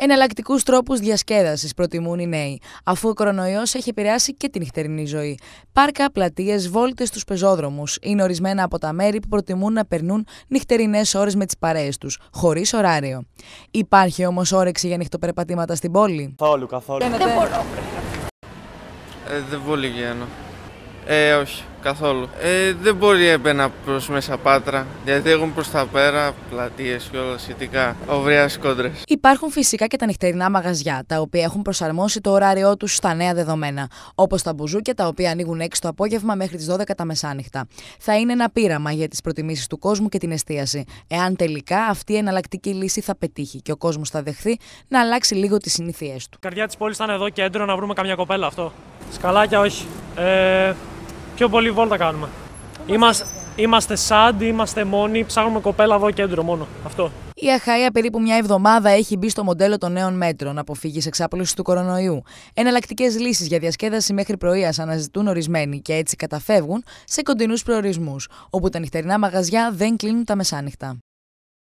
Εναλλακτικούς τρόπους διασκέδασης προτιμούν οι νέοι, αφού ο κορονοϊός έχει επηρεάσει και τη νυχτερινή ζωή. Πάρκα, πλατείες, βόλτες στους πεζόδρομους είναι ορισμένα από τα μέρη που προτιμούν να περνούν νυχτερινές ώρες με τις παρέες τους, χωρίς ωράριο. Υπάρχει όμως όρεξη για νυχτοπερπατήματα στην πόλη. Καθόλου, καθόλου. Δεν μπορώ. Ε, δεν πολύ ε, όχι, καθόλου. Ε, δεν μπορεί έμπαινα προς μέσα πάτρα, γιατί έχουν προς τα πέρα πλατείες και όλα σχετικά. Οβριά κόντρες. Υπάρχουν φυσικά και τα νυχτερινά μαγαζιά, τα οποία έχουν προσαρμόσει το ωράριό τους στα νέα δεδομένα. Όπως τα μπουζούκια, τα οποία ανοίγουν 6 το απόγευμα μέχρι τις 12 τα μεσάνυχτα. Θα είναι ένα πείραμα για τις προτιμήσεις του κόσμου και την εστίαση. Εάν τελικά αυτή η εναλλακτική λύση θα πετύχει και ο κόσμος θα δεχθεί να αλλάξει λίγο τις συνήθειές του. καρδιά της πόλης ήταν εδώ κέντρο να βρούμε καμιά κοπέλα αυτό. Σκαλάκια όχι. Ε, Πιο πολύ βόλτα κάνουμε. Είμαστε, είμαστε σαντ, είμαστε μόνοι, ψάχνουμε κοπέλα εδώ κέντρο μόνο. Αυτό. Η Αχαία περίπου μια εβδομάδα έχει μπει στο μοντέλο των νέων μέτρων αποφύγη εξάπλωσης του κορονοϊού. Εναλλακτικές λύσεις για διασκέδαση μέχρι πρωίας αναζητούν ορισμένοι και έτσι καταφεύγουν σε κοντινούς προορισμούς, όπου τα νυχτερινά μαγαζιά δεν κλείνουν τα μεσάνυχτα.